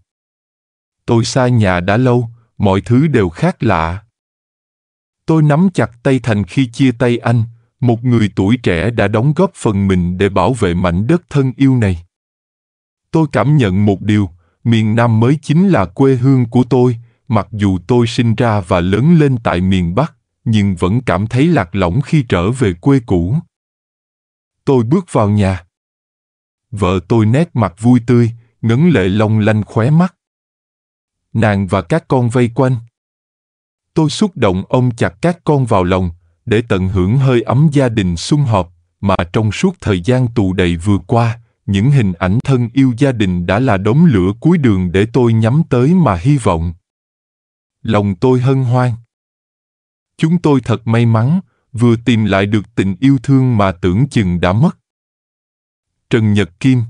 Speaker 1: Tôi xa nhà đã lâu, mọi thứ đều khác lạ. Tôi nắm chặt tay Thành khi chia tay anh, một người tuổi trẻ đã đóng góp phần mình để bảo vệ mảnh đất thân yêu này. Tôi cảm nhận một điều, miền Nam mới chính là quê hương của tôi, mặc dù tôi sinh ra và lớn lên tại miền Bắc, nhưng vẫn cảm thấy lạc lõng khi trở về quê cũ tôi bước vào nhà. Vợ tôi nét mặt vui tươi, ngấn lệ long lanh khóe mắt. Nàng và các con vây quanh. Tôi xúc động ôm chặt các con vào lòng, để tận hưởng hơi ấm gia đình sum họp, mà trong suốt thời gian tù đầy vừa qua, những hình ảnh thân yêu gia đình đã là đống lửa cuối đường để tôi nhắm tới mà hy vọng. Lòng tôi hân hoan. Chúng tôi thật may mắn, vừa tìm lại được tình yêu thương mà tưởng chừng đã mất. Trần Nhật Kim